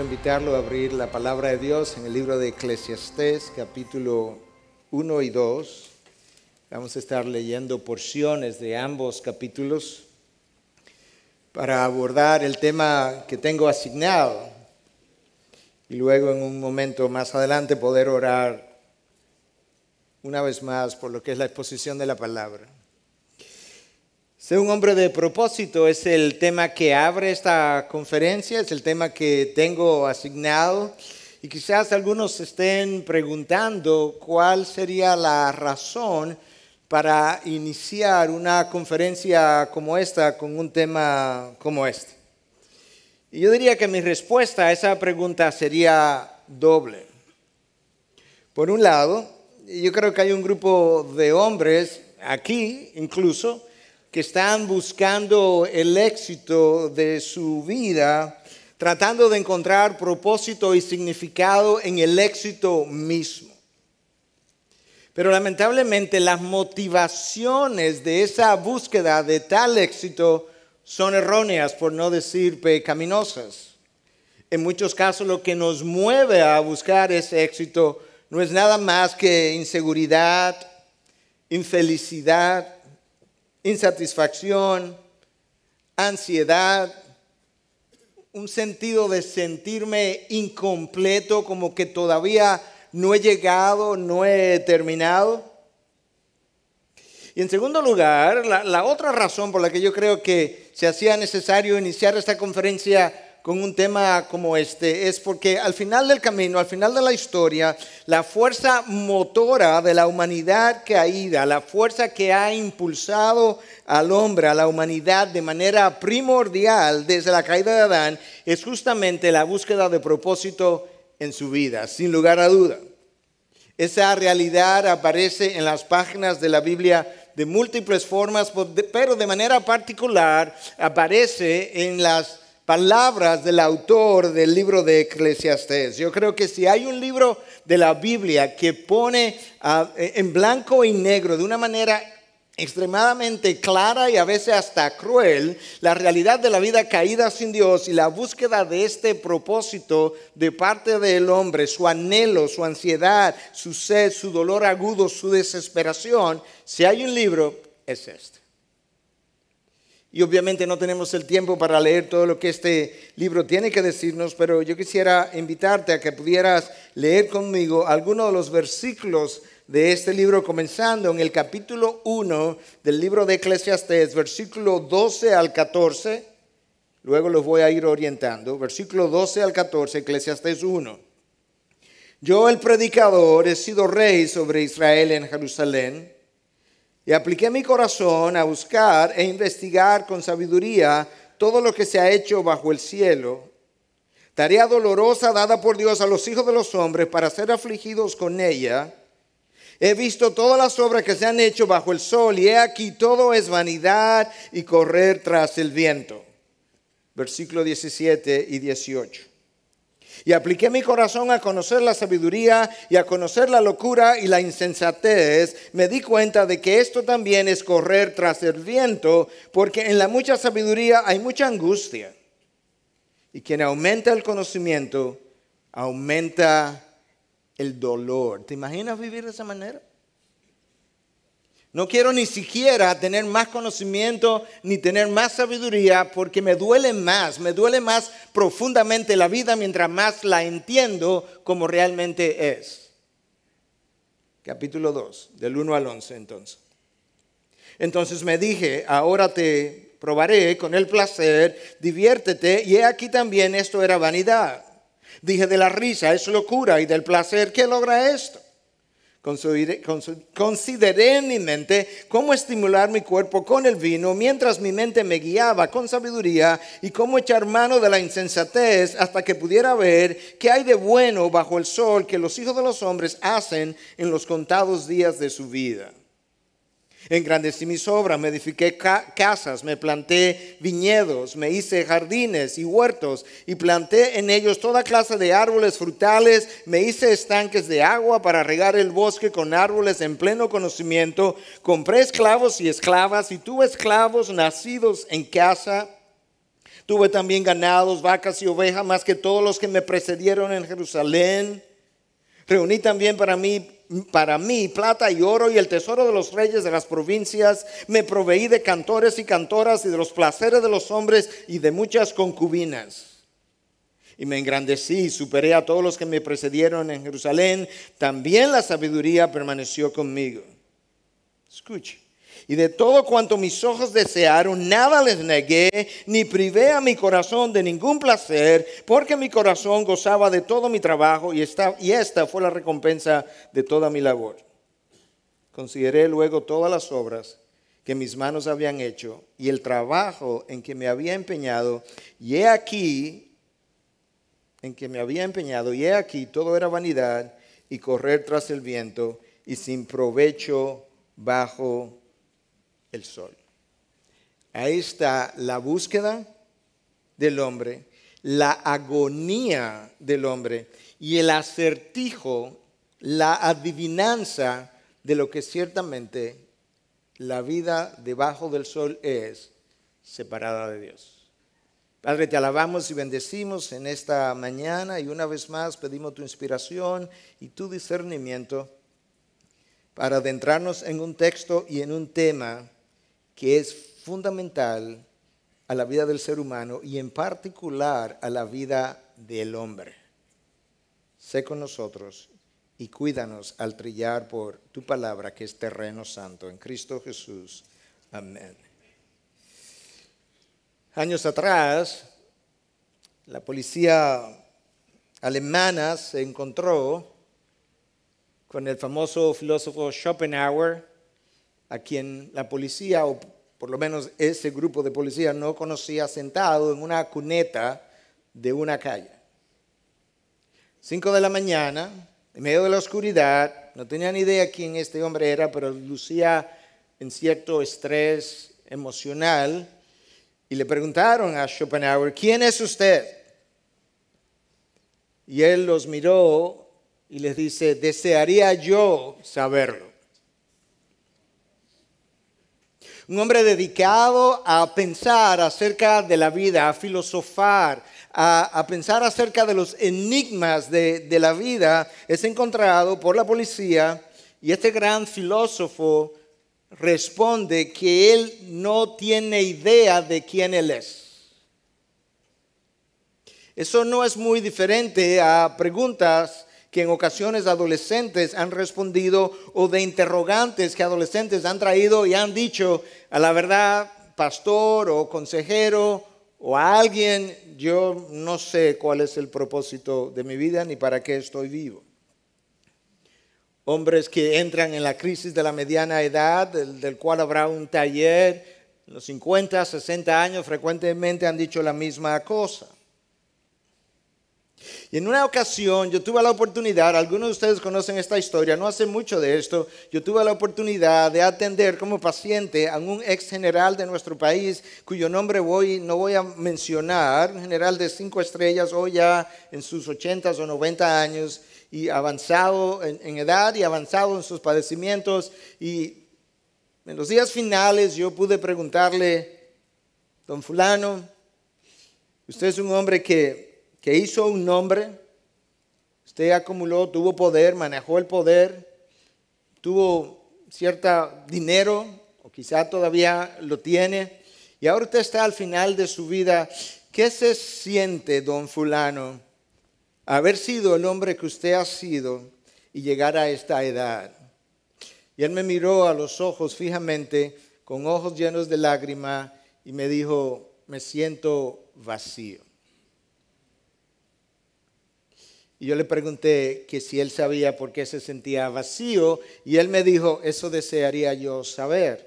invitarlo a abrir la palabra de Dios en el libro de Eclesiastés, capítulo 1 y 2. Vamos a estar leyendo porciones de ambos capítulos para abordar el tema que tengo asignado y luego en un momento más adelante poder orar una vez más por lo que es la exposición de la palabra. Ser un hombre de propósito es el tema que abre esta conferencia, es el tema que tengo asignado y quizás algunos estén preguntando cuál sería la razón para iniciar una conferencia como esta con un tema como este. Y yo diría que mi respuesta a esa pregunta sería doble. Por un lado, yo creo que hay un grupo de hombres aquí incluso, que están buscando el éxito de su vida, tratando de encontrar propósito y significado en el éxito mismo. Pero lamentablemente las motivaciones de esa búsqueda de tal éxito son erróneas, por no decir pecaminosas. En muchos casos lo que nos mueve a buscar ese éxito no es nada más que inseguridad, infelicidad, insatisfacción, ansiedad, un sentido de sentirme incompleto, como que todavía no he llegado, no he terminado. Y en segundo lugar, la, otra razón por la que yo creo que se hacía necesario iniciar esta conferencia con un tema como este es porque al final del camino, al final de la historia, la fuerza motora de la humanidad caída, la fuerza que ha impulsado al hombre, a la humanidad de manera primordial desde la caída de Adán, es justamente la búsqueda de propósito en su vida, sin lugar a duda. Esa realidad aparece en las páginas de la Biblia de múltiples formas, pero de manera particular aparece en las palabras del autor del libro de Eclesiastés. Yo creo que si hay un libro de la Biblia que pone ah, eh, en blanco y negro de una manera extremadamente clara y a veces hasta cruel la realidad de la vida caída sin Dios y la búsqueda de este propósito de parte del hombre, su anhelo, su ansiedad, su sed, su dolor agudo, su desesperación, si hay un libro, es este. Y obviamente no tenemos el tiempo para leer todo lo que este libro tiene que decirnos, pero yo quisiera invitarte a que pudieras leer conmigo algunos de los versículos de este libro, comenzando en el capítulo 1 del libro de Eclesiastes, versículo 12 al 14. Luego los voy a ir orientando. Versículo 12 al 14, Eclesiastes 1. Yo, el predicador, he sido rey sobre Israel en Jerusalén y apliqué mi corazón a buscar e investigar con sabiduría todo lo que se ha hecho bajo el cielo. Tarea dolorosa dada por Dios a los hijos de los hombres para ser afligidos con ella. He visto todas las obras que se han hecho bajo el sol y he aquí todo es vanidad y correr tras el viento. Versículo 17 y 18. Y apliqué mi corazón a conocer la sabiduría y a conocer la locura y la insensatez. Me di cuenta de que esto también es correr tras el viento, porque en la mucha sabiduría hay mucha angustia. Y quien aumenta el conocimiento, aumenta el dolor. ¿Te imaginas vivir de esa manera? No quiero ni siquiera tener más conocimiento ni tener más sabiduría porque me duele más, me duele más profundamente la vida mientras más la entiendo como realmente es. Capítulo 2, del 1 al 11 entonces. Entonces me dije, ahora te probaré con el placer, diviértete y he aquí también esto era vanidad. Dije de la risa es locura y del placer, ¿qué logra esto? Consideré en mi mente cómo estimular mi cuerpo con el vino mientras mi mente me guiaba con sabiduría y cómo echar mano de la insensatez hasta que pudiera ver qué hay de bueno bajo el sol que los hijos de los hombres hacen en los contados días de su vida engrandecí mis obras, me edifiqué casas, me planté viñedos, me hice jardines y huertos y planté en ellos toda clase de árboles frutales, me hice estanques de agua para regar el bosque con árboles en pleno conocimiento, compré esclavos y esclavas y tuve esclavos nacidos en casa. Tuve también ganados, vacas y ovejas, más que todos los que me precedieron en Jerusalén. Reuní también para mí para mí plata y oro y el tesoro de los reyes de las provincias. Me proveí de cantores y cantoras y de los placeres de los hombres y de muchas concubinas. Y me engrandecí y superé a todos los que me precedieron en Jerusalén. También la sabiduría permaneció conmigo. Escuche. Y de todo cuanto mis ojos desearon, nada les negué, ni privé a mi corazón de ningún placer, porque mi corazón gozaba de todo mi trabajo y esta, y esta fue la recompensa de toda mi labor. Consideré luego todas las obras que mis manos habían hecho y el trabajo en que me había empeñado, y he aquí, en que me había empeñado, y he aquí, todo era vanidad y correr tras el viento y sin provecho bajo el sol. Ahí está la búsqueda del hombre, la agonía del hombre y el acertijo, la adivinanza de lo que ciertamente la vida debajo del sol es separada de Dios. Padre, te alabamos y bendecimos en esta mañana y una vez más pedimos tu inspiración y tu discernimiento para adentrarnos en un texto y en un tema que es fundamental a la vida del ser humano y en particular a la vida del hombre. Sé con nosotros y cuídanos al trillar por tu palabra que es terreno santo. En Cristo Jesús. Amén. Años atrás, la policía alemana se encontró con el famoso filósofo Schopenhauer, a quien la policía, o por lo menos ese grupo de policía, no conocía sentado en una cuneta de una calle. Cinco de la mañana, en medio de la oscuridad, no tenía ni idea quién este hombre era, pero lucía en cierto estrés emocional. Y le preguntaron a Schopenhauer, ¿quién es usted? Y él los miró y les dice, desearía yo saberlo. un hombre dedicado a pensar acerca de la vida, a filosofar, a, pensar acerca de los enigmas de la vida, es encontrado por la policía y este gran filósofo responde que él no tiene idea de quién él es. Eso no es muy diferente a preguntas en ocasiones adolescentes han respondido o de interrogantes que adolescentes han traído y han dicho, a la verdad, pastor o consejero o a alguien, yo no sé cuál es el propósito de mi vida ni para qué estoy vivo. Hombres que entran en la crisis de la mediana edad, del, cual habrá un taller, los 50, 60 años frecuentemente han dicho la misma cosa. Y en una ocasión yo tuve la oportunidad, algunos de ustedes conocen esta historia, no hace mucho de esto, yo tuve la oportunidad de atender como paciente a un ex general de nuestro país, cuyo nombre voy, no voy a mencionar, general de cinco estrellas, hoy ya en sus 80 o 90 años, y avanzado en edad y avanzado en sus padecimientos. Y en los días finales yo pude preguntarle, don fulano, usted es un hombre que que hizo un nombre, usted acumuló, tuvo poder, manejó el poder, tuvo cierto dinero, o quizá todavía lo tiene, y ahora está al final de su vida. ¿Qué se siente, don fulano, haber sido el hombre que usted ha sido y llegar a esta edad? Y él me miró a los ojos fijamente, con ojos llenos de lágrimas, y me dijo, me siento vacío. Y yo le pregunté que si él sabía por qué se sentía vacío y él me dijo, eso desearía yo saber.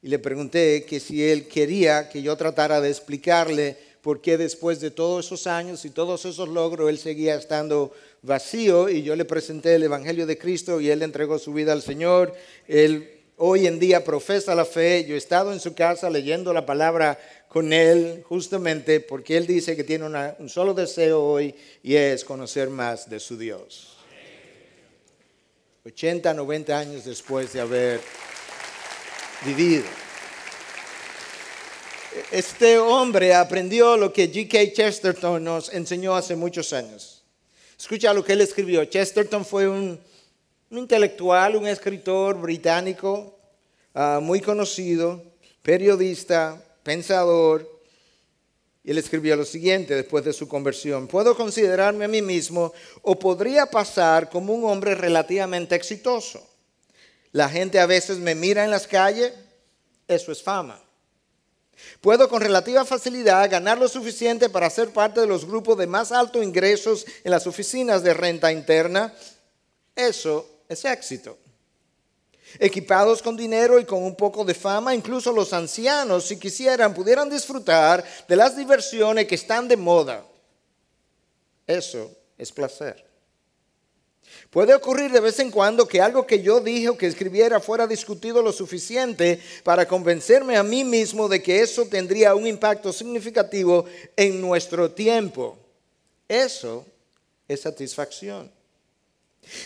Y le pregunté que si él quería que yo tratara de explicarle por qué después de todos esos años y todos esos logros él seguía estando vacío y yo le presenté el Evangelio de Cristo y él entregó su vida al Señor. Él hoy en día profesa la fe. Yo he estado en su casa leyendo la palabra con Él justamente porque Él dice que tiene un solo deseo hoy y es conocer más de su Dios. 80, 90 años después de haber vivido. Este hombre aprendió lo que G.K. Chesterton nos enseñó hace muchos años. Escucha lo que él escribió. Chesterton fue un, intelectual, un escritor británico ah, muy conocido, periodista, pensador, y él escribió lo siguiente después de su conversión. Puedo considerarme a mí mismo o podría pasar como un hombre relativamente exitoso. La gente a veces me mira en las calles, eso es fama. Puedo con relativa facilidad ganar lo suficiente para ser parte de los grupos de más alto ingresos en las oficinas de renta interna. Eso es éxito equipados con dinero y con un poco de fama, incluso los ancianos, si quisieran, pudieran disfrutar de las diversiones que están de moda. Eso es placer. Puede ocurrir de vez en cuando que algo que yo dije o que escribiera fuera discutido lo suficiente para convencerme a mí mismo de que eso tendría un impacto significativo en nuestro tiempo. Eso es satisfacción.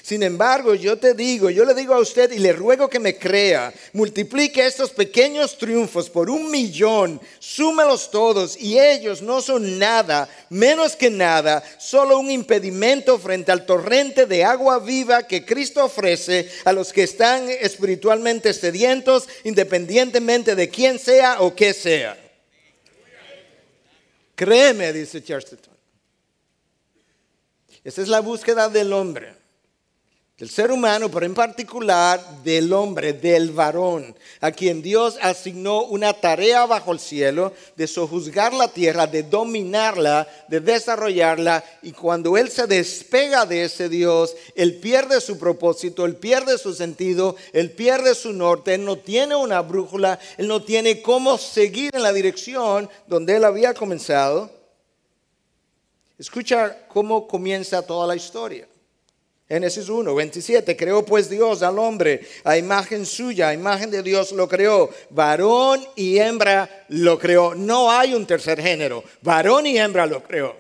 Sin embargo, yo te digo, yo le digo a usted y le ruego que me crea, multiplique estos pequeños triunfos por un millón, súmelos todos y ellos no son nada, menos que nada, solo un impedimento frente al torrente de agua viva que Cristo ofrece a los que están espiritualmente sedientos, independientemente de quién sea o qué sea. Créeme, dice Chesterton. Esa es la búsqueda del hombre del ser humano, pero en particular del hombre, del varón, a quien Dios asignó una tarea bajo el cielo de sojuzgar la tierra, de dominarla, de desarrollarla, y cuando él se despega de ese Dios, él pierde su propósito, él pierde su sentido, él pierde su norte, él no tiene una brújula, él no tiene cómo seguir en la dirección donde él había comenzado. Escucha cómo comienza toda la historia. Génesis 1, 27. Creó pues Dios al hombre a imagen suya, a imagen de Dios lo creó. Varón y hembra lo creó. No hay un tercer género. Varón y hembra lo creó.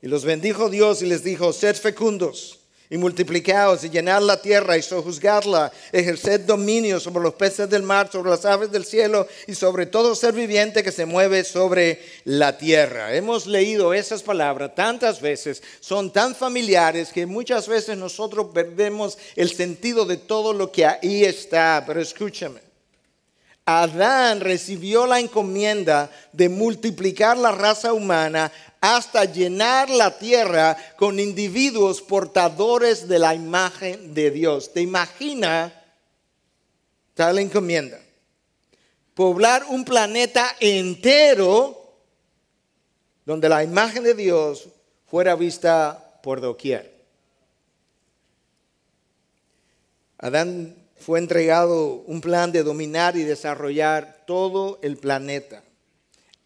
Y los bendijo Dios y les dijo, sed fecundos y multiplicaos y llenad la tierra y sojuzgadla, ejerced dominio sobre los peces del mar, sobre las aves del cielo y sobre todo ser viviente que se mueve sobre la tierra. Hemos leído esas palabras tantas veces, son tan familiares que muchas veces nosotros perdemos el sentido de todo lo que ahí está, pero escúchame. Adán recibió la encomienda de multiplicar la raza humana hasta llenar la tierra con individuos portadores de la imagen de Dios. ¿Te imagina tal encomienda? Poblar un planeta entero donde la imagen de Dios fuera vista por doquier. Adán fue entregado un plan de dominar y desarrollar todo el planeta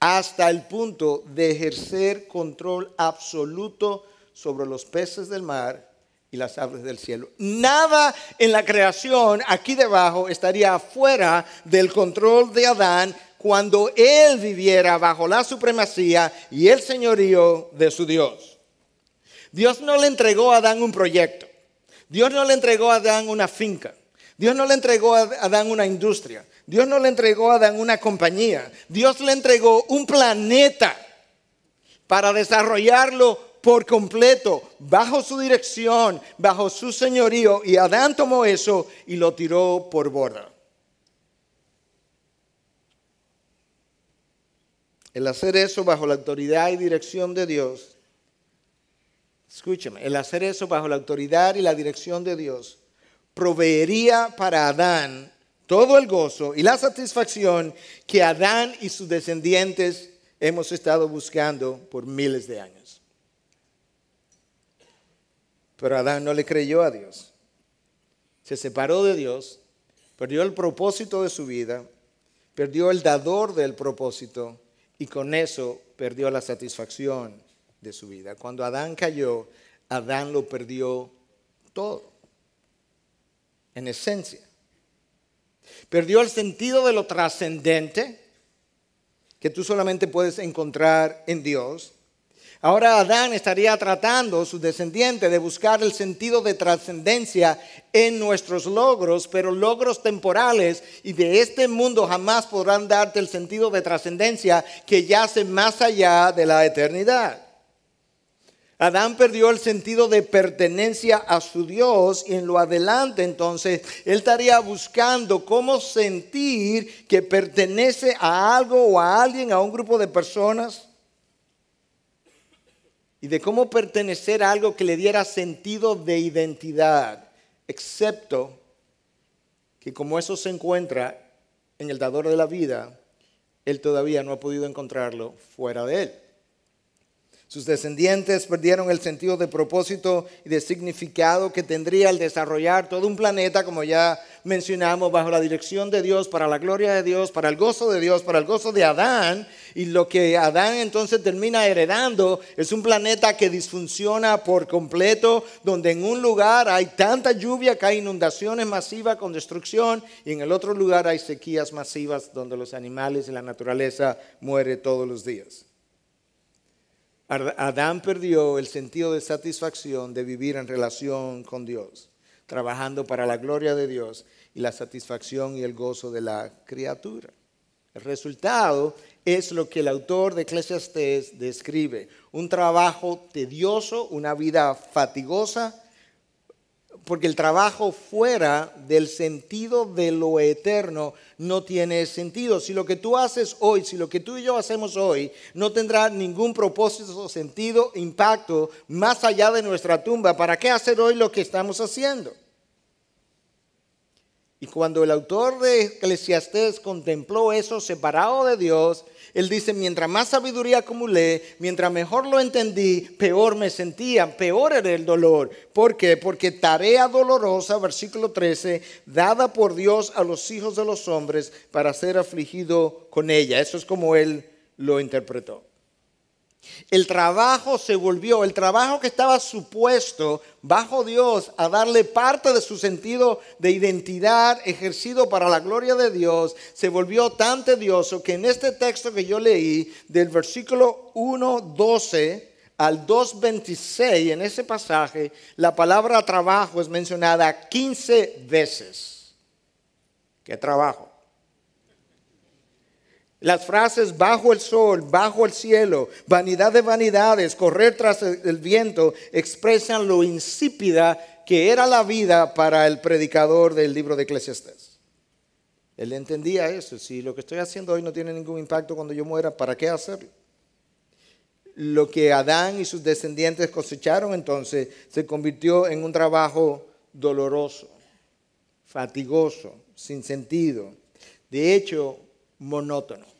hasta el punto de ejercer control absoluto sobre los peces del mar y las aves del cielo. Nada en la creación aquí debajo estaría fuera del control de Adán cuando él viviera bajo la supremacía y el señorío de su Dios. Dios no le entregó a Adán un proyecto. Dios no le entregó a Adán una finca. Dios no le entregó a Adán una industria. Dios no le entregó a Adán una compañía. Dios le entregó un planeta para desarrollarlo por completo, bajo su dirección, bajo su señorío. Y Adán tomó eso y lo tiró por borda. El hacer eso bajo la autoridad y dirección de Dios, escúcheme, el hacer eso bajo la autoridad y la dirección de Dios proveería para Adán todo el gozo y la satisfacción que Adán y sus descendientes hemos estado buscando por miles de años. Pero Adán no le creyó a Dios. Se separó de Dios, perdió el propósito de su vida, perdió el dador del propósito y con eso perdió la satisfacción de su vida. Cuando Adán cayó, Adán lo perdió todo en esencia. Perdió el sentido de lo trascendente que tú solamente puedes encontrar en Dios. Ahora Adán estaría tratando, su descendiente, de buscar el sentido de trascendencia en nuestros logros, pero logros temporales y de este mundo jamás podrán darte el sentido de trascendencia que yace más allá de la eternidad. Adán perdió el sentido de pertenencia a su Dios y en lo adelante entonces él estaría buscando cómo sentir que pertenece a algo o a alguien, a un grupo de personas. Y de cómo pertenecer a algo que le diera sentido de identidad, excepto que como eso se encuentra en el dador de la vida, él todavía no ha podido encontrarlo fuera de él. Sus descendientes perdieron el sentido de propósito y de significado que tendría al desarrollar todo un planeta, como ya mencionamos, bajo la dirección de Dios, para la gloria de Dios, para el gozo de Dios, para el gozo de Adán. Y lo que Adán entonces termina heredando es un planeta que disfunciona por completo, donde en un lugar hay tanta lluvia que hay inundaciones masivas con destrucción y en el otro lugar hay sequías masivas donde los animales y la naturaleza mueren todos los días. Adán perdió el sentido de satisfacción de vivir en relación con Dios, trabajando para la gloria de Dios y la satisfacción y el gozo de la criatura. El resultado es lo que el autor de Eclesiastes describe, un trabajo tedioso, una vida fatigosa porque el trabajo fuera del sentido de lo eterno no tiene sentido. Si lo que tú haces hoy, si lo que tú y yo hacemos hoy, no tendrá ningún propósito, sentido, impacto más allá de nuestra tumba, ¿para qué hacer hoy lo que estamos haciendo? Y cuando el autor de Eclesiastés contempló eso separado de Dios, él dice, mientras más sabiduría acumulé, mientras mejor lo entendí, peor me sentía, peor era el dolor. ¿Por qué? Porque tarea dolorosa, versículo 13, dada por Dios a los hijos de los hombres para ser afligido con ella. Eso es como él lo interpretó. El trabajo se volvió, el trabajo que estaba supuesto bajo Dios a darle parte de su sentido de identidad ejercido para la gloria de Dios, se volvió tan tedioso que en este texto que yo leí del versículo 1.12 al 2.26, en ese pasaje, la palabra trabajo es mencionada 15 veces. ¿Qué trabajo? Las frases bajo el sol, bajo el cielo, vanidad de vanidades, correr tras el viento, expresan lo insípida que era la vida para el predicador del libro de Eclesiastes. Él entendía eso. Si lo que estoy haciendo hoy no tiene ningún impacto cuando yo muera, ¿para qué hacerlo? Lo que Adán y sus descendientes cosecharon entonces se convirtió en un trabajo doloroso, fatigoso, sin sentido, de hecho, monótono.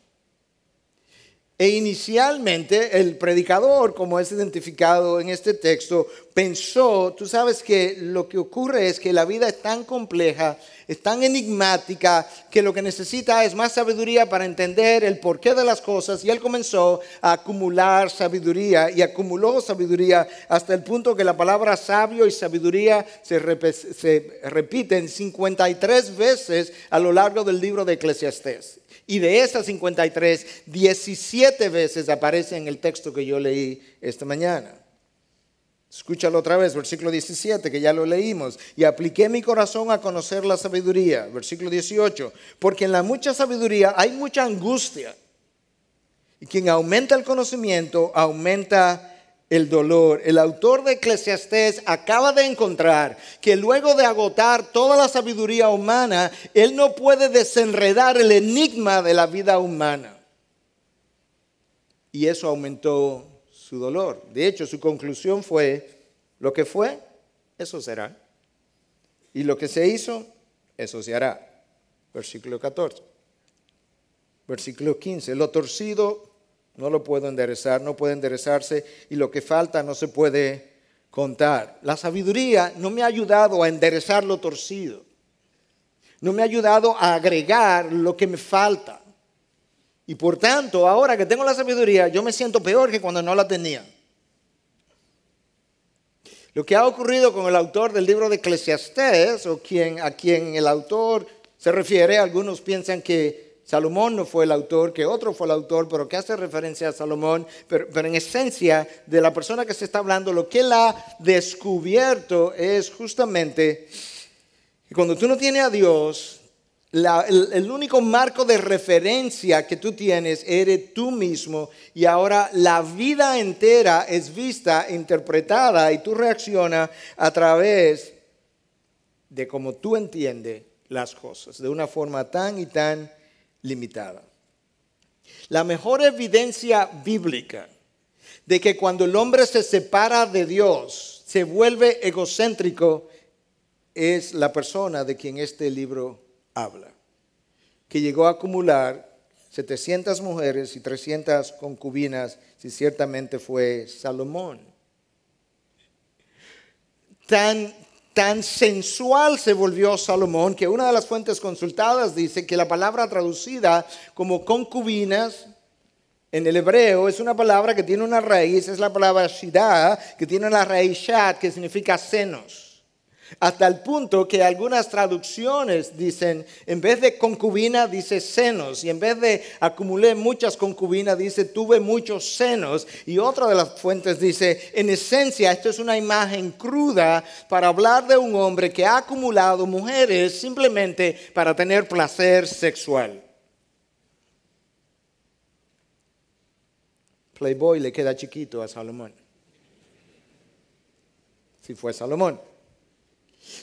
E inicialmente el predicador, como es identificado en este texto, pensó, tú sabes que lo que ocurre es que la vida es tan compleja, es tan enigmática, que lo que necesita es más sabiduría para entender el porqué de las cosas. Y él comenzó a acumular sabiduría y acumuló sabiduría hasta el punto que la palabra sabio y sabiduría se, repiten 53 veces a lo largo del libro de Eclesiastés. Y de esas 53, 17 veces aparece en el texto que yo leí esta mañana. Escúchalo otra vez, versículo 17, que ya lo leímos. Y apliqué mi corazón a conocer la sabiduría, versículo 18, porque en la mucha sabiduría hay mucha angustia. Y quien aumenta el conocimiento, aumenta el dolor. El autor de Eclesiastés acaba de encontrar que luego de agotar toda la sabiduría humana, él no puede desenredar el enigma de la vida humana. Y eso aumentó dolor. De hecho, su conclusión fue, lo que fue, eso será. Y lo que se hizo, eso se hará. Versículo 14. Versículo 15. Lo torcido no lo puedo enderezar, no puede enderezarse y lo que falta no se puede contar. La sabiduría no me ha ayudado a enderezar lo torcido. No me ha ayudado a agregar lo que me falta. Y por tanto, ahora que tengo la sabiduría, yo me siento peor que cuando no la tenía. Lo que ha ocurrido con el autor del libro de Eclesiastés, o a quien el autor se refiere, algunos piensan que Salomón no fue el autor, que otro fue el autor, pero que hace referencia a Salomón, pero, pero en esencia de la persona que se está hablando, lo que él ha descubierto es justamente que cuando tú no tienes a Dios, el, único marco de referencia que tú tienes eres tú mismo y ahora la vida entera es vista, interpretada y tú reaccionas a través de cómo tú entiendes las cosas, de una forma tan y tan limitada. La mejor evidencia bíblica de que cuando el hombre se separa de Dios, se vuelve egocéntrico, es la persona de quien este libro habla, que llegó a acumular 700 mujeres y 300 concubinas, si ciertamente fue Salomón. Tan, tan sensual se volvió Salomón que una de las fuentes consultadas dice que la palabra traducida como concubinas en el hebreo es una palabra que tiene una raíz, es la palabra Shidah que tiene una raíz shad, que significa senos hasta el punto que algunas traducciones dicen, en vez de concubina dice senos, y en vez de acumulé muchas concubinas dice tuve muchos senos, y otra de las fuentes dice, en esencia esto es una imagen cruda para hablar de un hombre que ha acumulado mujeres simplemente para tener placer sexual. Playboy le queda chiquito a Salomón, si fue Salomón.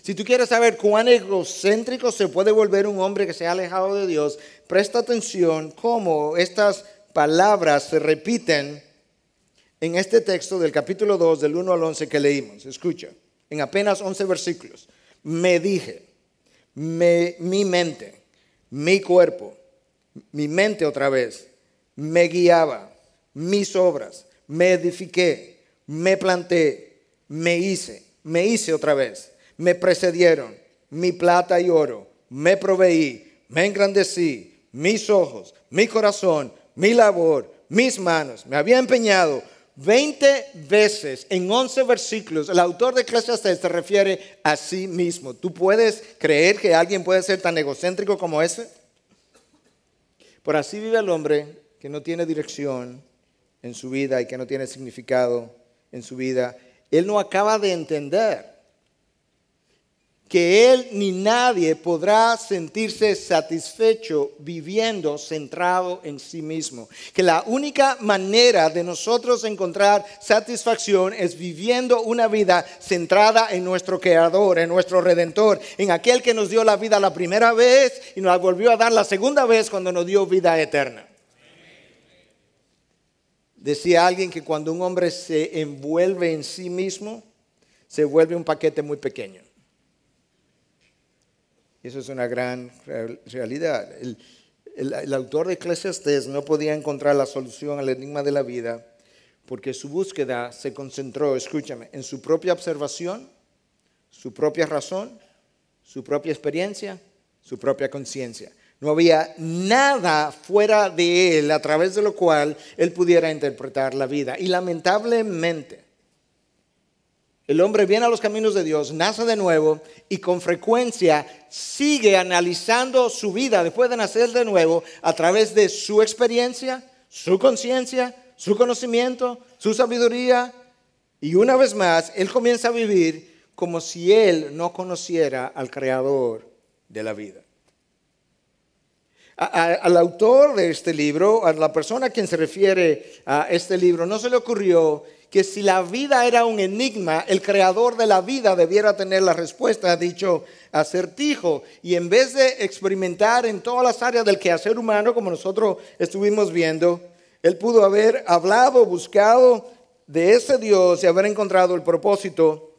Si tú quieres saber cuán egocéntrico se puede volver un hombre que se ha alejado de Dios, presta atención cómo estas palabras se repiten en este texto del capítulo 2, del 1 al 11 que leímos. Escucha, en apenas 11 versículos. Me dije, mi mente, mi cuerpo, mi mente otra vez, me guiaba, mis obras, me edifiqué, me planté, me hice, me hice otra vez me precedieron, mi plata y oro, me proveí, me engrandecí, mis ojos, mi corazón, mi labor, mis manos, me había empeñado. 20 veces en 11 versículos el autor de Eclesiastes se refiere a sí mismo. ¿Tú puedes creer que alguien puede ser tan egocéntrico como ese? Por así vive el hombre que no tiene dirección en su vida y que no tiene significado en su vida. Él no acaba de entender que él ni nadie podrá sentirse satisfecho viviendo centrado en sí mismo. Que la única manera de nosotros encontrar satisfacción es viviendo una vida centrada en nuestro Creador, en nuestro Redentor, en aquel que nos dio la vida la primera vez y nos la volvió a dar la segunda vez cuando nos dio vida eterna. Decía alguien que cuando un hombre se envuelve en sí mismo, se vuelve un paquete muy pequeño. Eso es una gran realidad. El, el autor de Eclesiastes no podía encontrar la solución al enigma de la vida porque su búsqueda se concentró, escúchame, en su propia observación, su propia razón, su propia experiencia, su propia conciencia. No había nada fuera de él a través de lo cual él pudiera interpretar la vida. Y lamentablemente, el hombre viene a los caminos de Dios, nace de nuevo y con frecuencia sigue analizando su vida después de nacer de nuevo a través de su experiencia, su conciencia, su conocimiento, su sabiduría. Y una vez más, él comienza a vivir como si él no conociera al creador de la vida. al autor de este libro, a la persona a quien se refiere a este libro, no se le ocurrió que si la vida era un enigma, el creador de la vida debiera tener la respuesta ha dicho acertijo. Y en vez de experimentar en todas las áreas del quehacer humano, como nosotros estuvimos viendo, él pudo haber hablado, buscado de ese Dios y haber encontrado el propósito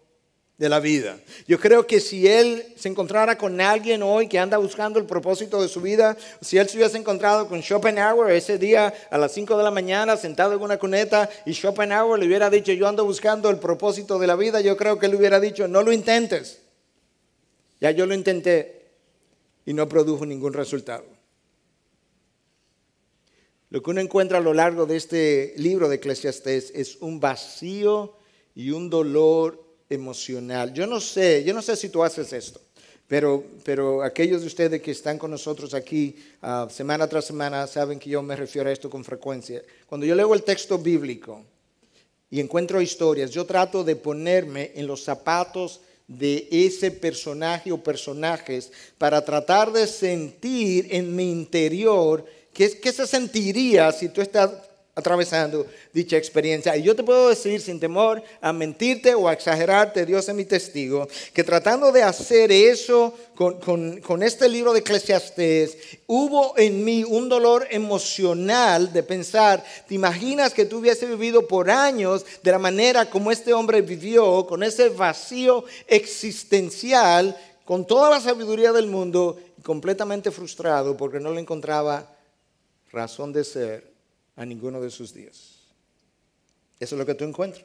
de la vida. Yo creo que si él se encontrara con alguien hoy que anda buscando el propósito de su vida, si él se hubiese encontrado con Schopenhauer ese día a las 5 de la mañana sentado en una cuneta y Schopenhauer le hubiera dicho, yo ando buscando el propósito de la vida, yo creo que él hubiera dicho, no lo intentes. Ya yo lo intenté y no produjo ningún resultado. Lo que uno encuentra a lo largo de este libro de Eclesiastes es un vacío y un dolor emocional. Yo no sé, yo no sé si tú haces esto, pero, pero aquellos de ustedes que están con nosotros aquí ah, semana tras semana saben que yo me refiero a esto con frecuencia. Cuando yo leo el texto bíblico y encuentro historias, yo trato de ponerme en los zapatos de ese personaje o personajes para tratar de sentir en mi interior qué, qué se sentiría si tú estás atravesando dicha experiencia. Y yo te puedo decir sin temor a mentirte o a exagerarte, Dios es mi testigo, que tratando de hacer eso con, este libro de Eclesiastés, hubo en mí un dolor emocional de pensar, ¿te imaginas que tú hubiese vivido por años de la manera como este hombre vivió, con ese vacío existencial? con toda la sabiduría del mundo, completamente frustrado porque no le encontraba razón de ser a ninguno de sus días. Eso es lo que tú encuentras.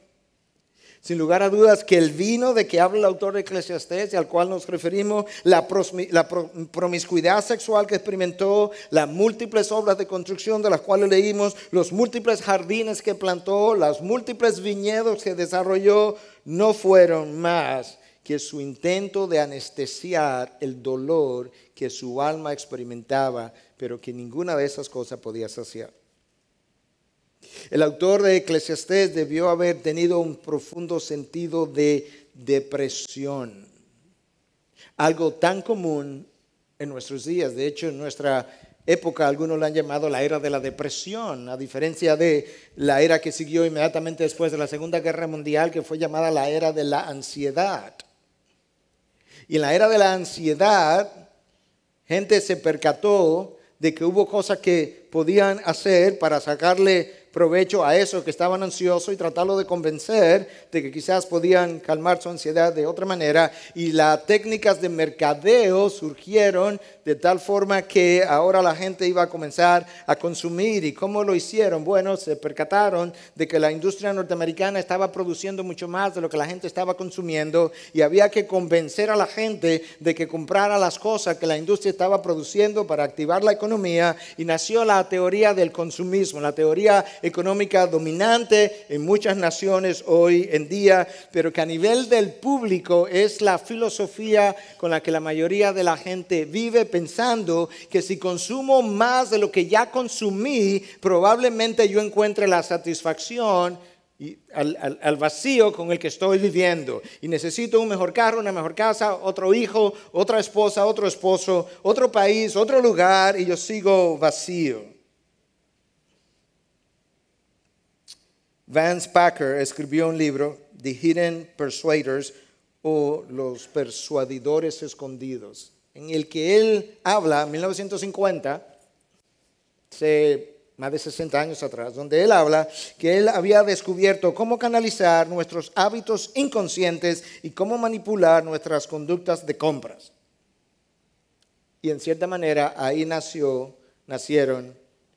Sin lugar a dudas que el vino de que habla el autor de Eclesiastés y al cual nos referimos, la, promiscuidad sexual que experimentó, las múltiples obras de construcción de las cuales leímos, los múltiples jardines que plantó, las múltiples viñedos que desarrolló, no fueron más que su intento de anestesiar el dolor que su alma experimentaba, pero que ninguna de esas cosas podía saciar. El autor de Eclesiastés debió haber tenido un profundo sentido de depresión, algo tan común en nuestros días. De hecho, en nuestra época algunos la han llamado la era de la depresión, a diferencia de la era que siguió inmediatamente después de la Segunda Guerra Mundial, que fue llamada la era de la ansiedad. Y en la era de la ansiedad, gente se percató de que hubo cosas que podían hacer para sacarle provecho a eso que estaban ansiosos y tratarlo de convencer de que quizás podían calmar su ansiedad de otra manera. Y las técnicas de mercadeo surgieron de tal forma que ahora la gente iba a comenzar a consumir. ¿Y cómo lo hicieron? Bueno, se percataron de que la industria norteamericana estaba produciendo mucho más de lo que la gente estaba consumiendo y había que convencer a la gente de que comprara las cosas que la industria estaba produciendo para activar la economía y nació la teoría del consumismo, la teoría económica dominante en muchas naciones hoy en día, pero que a nivel del público es la filosofía con la que la mayoría de la gente vive pensando que si consumo más de lo que ya consumí, probablemente yo encuentre la satisfacción y al, al, vacío con el que estoy viviendo. Y necesito un mejor carro, una mejor casa, otro hijo, otra esposa, otro esposo, otro país, otro lugar, y yo sigo vacío. Vance Packer escribió un libro, The Hidden Persuaders, o Los Persuadidores Escondidos, en el que él habla, en 1950, más de 60 años atrás, donde él habla que él había descubierto cómo canalizar nuestros hábitos inconscientes y cómo manipular nuestras conductas de compras. Y en cierta manera ahí nació, nacieron,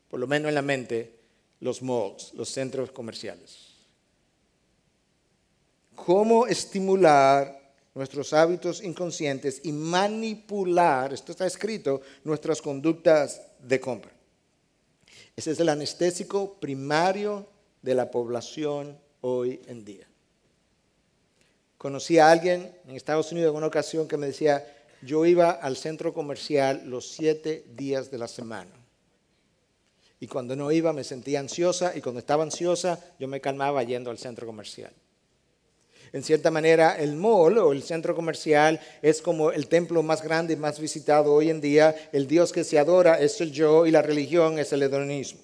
por lo menos en la mente, los malls, los centros comerciales. Cómo estimular nuestros hábitos inconscientes y manipular, esto está escrito, nuestras conductas de compra. Ese es el anestésico primario de la población hoy en día. Conocí a alguien en Estados Unidos en una ocasión que me decía, yo iba al centro comercial los siete días de la semana. Y cuando no iba me sentía ansiosa y cuando estaba ansiosa yo me calmaba yendo al centro comercial. En cierta manera, el mall o el centro comercial es como el templo más grande y más visitado hoy en día. El Dios que se adora es el yo y la religión es el hedonismo.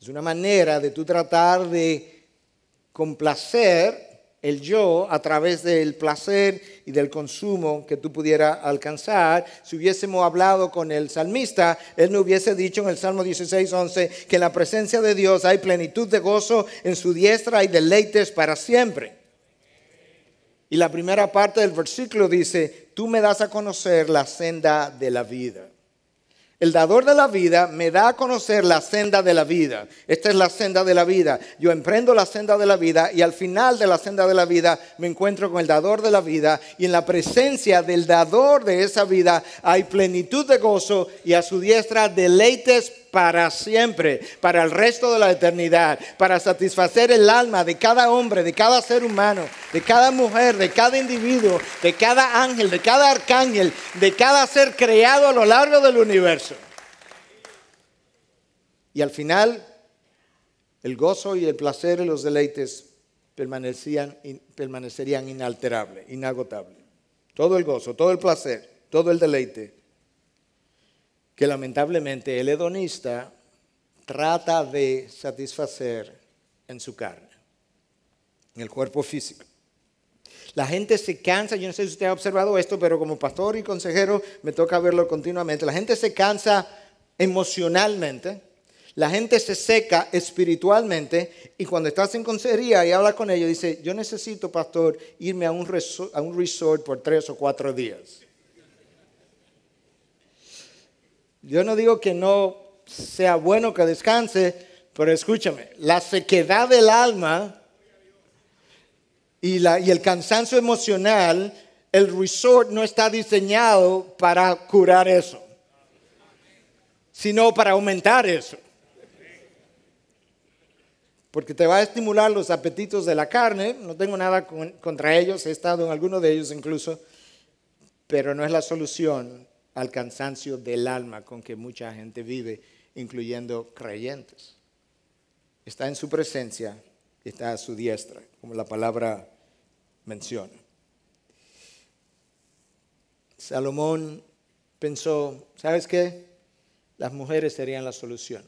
Es una manera de tú tratar de complacer el yo a través del placer y del consumo que tú pudieras alcanzar. Si hubiésemos hablado con el salmista, él no hubiese dicho en el Salmo 16, que en la presencia de Dios hay plenitud de gozo, en su diestra hay deleites para siempre. Y la primera parte del versículo dice, tú me das a conocer la senda de la vida. El dador de la vida me da a conocer la senda de la vida. Esta es la senda de la vida. Yo emprendo la senda de la vida y al final de la senda de la vida me encuentro con el dador de la vida y en la presencia del dador de esa vida hay plenitud de gozo y a su diestra deleites para siempre, para el resto de la eternidad, para satisfacer el alma de cada hombre, de cada ser humano, de cada mujer, de cada individuo, de cada ángel, de cada arcángel, de cada ser creado a lo largo del universo. Y al final, el gozo y el placer y los deleites permanecían, permanecerían inalterables, inagotables. Todo el gozo, todo el placer, todo el deleite que lamentablemente el hedonista trata de satisfacer en su carne, en el cuerpo físico. La gente se cansa, yo no sé si usted ha observado esto, pero como pastor y consejero me toca verlo continuamente. La gente se cansa emocionalmente, la gente se seca espiritualmente y cuando estás en consejería y hablas con ellos, dice, yo necesito, pastor, irme a un, resort, a un resort por tres o cuatro días. Yo no digo que no sea bueno que descanse, pero escúchame, la sequedad del alma y, el cansancio emocional, el resort no está diseñado para curar eso, sino para aumentar eso. Porque te va a estimular los apetitos de la carne, no tengo nada contra ellos, he estado en alguno de ellos incluso, pero no es la solución al cansancio del alma con que mucha gente vive, incluyendo creyentes. Está en su presencia, está a su diestra, como la palabra menciona. Salomón pensó, ¿sabes qué? Las mujeres serían la solución.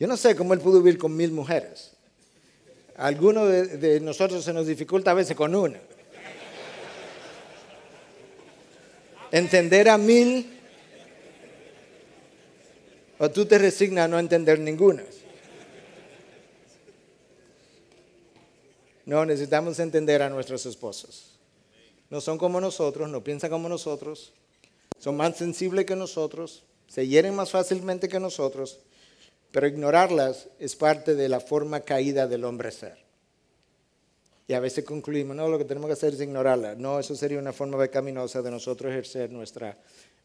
Yo no sé cómo él pudo vivir con mil mujeres. Alguno algunos de, de nosotros se nos dificulta a veces con una. entender a mil, o tú te resignas a no entender ninguna. No, necesitamos entender a nuestros esposos. No son como nosotros, no piensan como nosotros, son más sensibles que nosotros, se hieren más fácilmente que nosotros, pero ignorarlas es parte de la forma caída del hombre ser y a veces concluimos, no, lo que tenemos que hacer es ignorarla. No, eso sería una forma pecaminosa de nosotros ejercer nuestra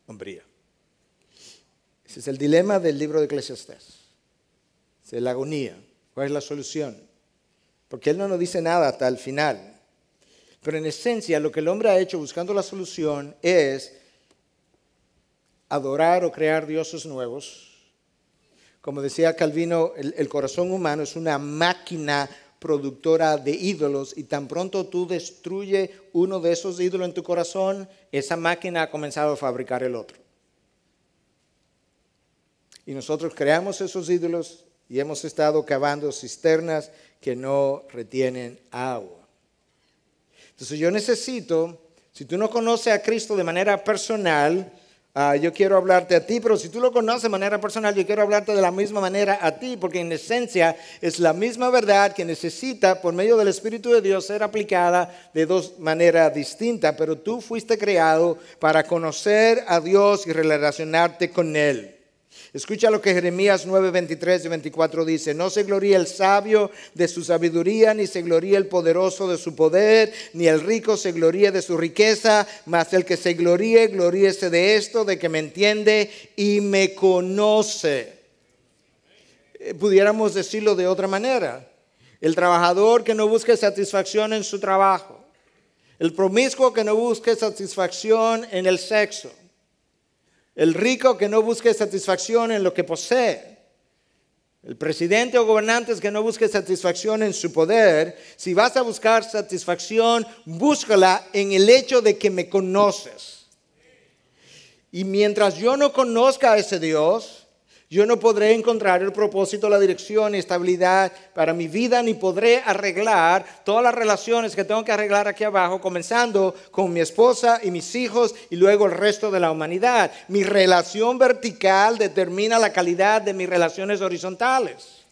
hombría. Ese es el dilema del libro de Eclesiastes. Es la agonía. ¿Cuál es la solución? Porque él no nos dice nada hasta el final. Pero en esencia lo que el hombre ha hecho buscando la solución es adorar o crear dioses nuevos. Como decía Calvino, el, el corazón humano es una máquina productora de ídolos y tan pronto tú destruye uno de esos ídolos en tu corazón, esa máquina ha comenzado a fabricar el otro. Y nosotros creamos esos ídolos y hemos estado cavando cisternas que no retienen agua. Entonces yo necesito, si tú no conoces a Cristo de manera personal, Ah, yo quiero hablarte a ti, pero si tú lo conoces de manera personal, yo quiero hablarte de la misma manera a ti, porque en esencia es la misma verdad que necesita por medio del Espíritu de Dios ser aplicada de dos maneras distintas, pero tú fuiste creado para conocer a Dios y relacionarte con Él. Escucha lo que Jeremías 9, 23 y 24 dice. No se gloría el sabio de su sabiduría, ni se gloría el poderoso de su poder, ni el rico se gloría de su riqueza, mas el que se gloríe, gloríese de esto, de que me entiende y me conoce. Eh, pudiéramos decirlo de otra manera. El trabajador que no busque satisfacción en su trabajo. El promiscuo que no busque satisfacción en el sexo el rico que no busque satisfacción en lo que posee, el presidente o gobernantes que no busque satisfacción en su poder. Si vas a buscar satisfacción, búscala en el hecho de que me conoces. Y mientras yo no conozca a ese Dios, yo no podré encontrar el propósito, la dirección y estabilidad para mi vida, ni podré arreglar todas las relaciones que tengo que arreglar aquí abajo, comenzando con mi esposa y mis hijos y luego el resto de la humanidad. Mi relación vertical determina la calidad de mis relaciones horizontales.